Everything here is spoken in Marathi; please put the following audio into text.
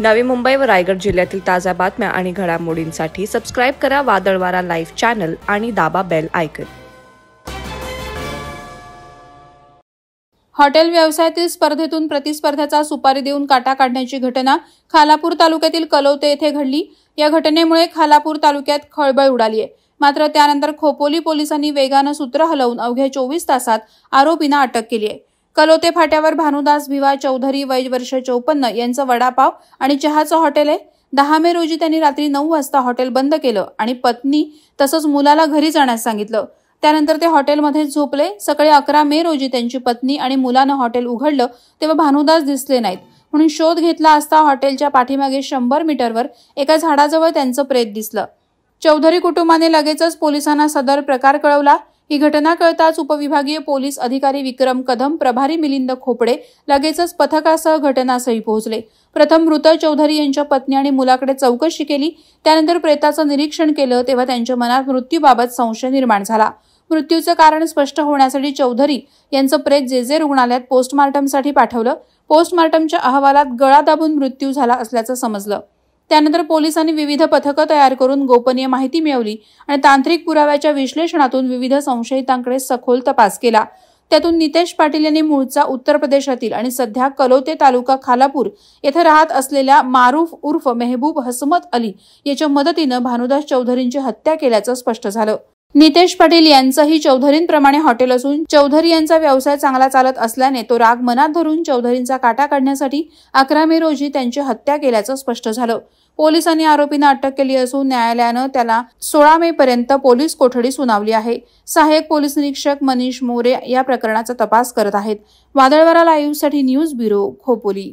नवी मुंबई व रायगड जिल्ह्यातील ताज्या बातम्या आणि घडामोडींसाठी सबस्क्राईब करा वादळवारा लाईव्ह चॅनल आणि दाबा बेल आयकन हॉटेल व्यवसायातील स्पर्धेतून प्रतिस्पर्ध्याचा सुपारी देऊन काटा काढण्याची घटना खालापूर तालुक्यातील कलवते येथे घडली या घटनेमुळे खालापूर तालुक्यात खळबळ उडाली आहे मात्र त्यानंतर खोपोली पोलिसांनी वेगानं सूत्र हलवून अवघ्या चोवीस तासात आरोपींना अटक केली आहे कलोते फाट्यावर भानुदास भिवा चौधरी वय वर्ष चौपन्न यांचं वडापाव आणि चहाचं हॉटेल आहे दहा मे रोजी त्यांनी रात्री नऊ वाजता हॉटेल बंद केलं आणि पत्नी तसंच मुलाला घरी जाण्यास सांगितलं त्यानंतर ते हॉटेलमध्ये झोपले सकाळी अकरा मे रोजी त्यांची पत्नी आणि मुलानं हॉटेल उघडलं तेव्हा भानुदास दिसले नाहीत म्हणून शोध घेतला असता हॉटेलच्या पाठीमागे शंभर मीटरवर एका झाडाजवळ त्यांचं प्रेत दिसलं चौधरी कुटुंबाने लगेचच पोलिसांना सदर प्रकार कळवला ही घटना कळताच उपविभागीय पोलीस अधिकारी विक्रम कदम प्रभारी मिलिंद खोपडे लगेचच पथकासह घटनास्थळी पोहोचले प्रथम मृत चौधरी यांच्या पत्नी आणि मुलाकडे चौकशी केली त्यानंतर प्रेताचं निरीक्षण केलं तेव्हा त्यांच्या मनात मृत्यूबाबत संशय निर्माण झाला मृत्यूचं कारण स्पष्ट होण्यासाठी चौधरी यांचं प्रेत जे जे रुग्णालयात पोस्टमार्टमसाठी पाठवलं पोस्टमार्टमच्या अहवालात गळा दाबून मृत्यू झाला असल्याचं समजलं त्यानंतर पोलिसांनी विविध पथकं तयार करून गोपनीय माहिती मिळवली आणि तांत्रिक पुराव्याच्या विश्लेषणातून विविध संशयितांकडे सखोल तपास केला त्यातून नितेश पाटील यांनी मूळचा उत्तर प्रदेशातील आणि सध्या कलोते तालुका खालापूर येथे राहत असलेल्या मारूफ उर्फ मेहबूब हसमत अली याच्या मदतीनं भानुदास चौधरींची हत्या केल्याचं स्पष्ट झालं नितेश पाटील यांचंही चौधरींप्रमाणे हॉटेल असून चौधरी यांचा व्यवसाय चांगला चालत असल्याने तो राग मनात धरून चौधरींचा काटा काढण्यासाठी अकरा मे रोजी त्यांची हत्या केल्याचं स्पष्ट झालं पोलिसांनी आरोपींना अटक केली असून न्यायालयानं त्याला सोळा मे पर्यंत पोलीस कोठडी सुनावली आहे सहाय्यक पोलीस निरीक्षक मनीष मोरे या प्रकरणाचा तपास करत आहेत वादळवारा लाईव्हसाठी न्यूज ब्युरो खोपोली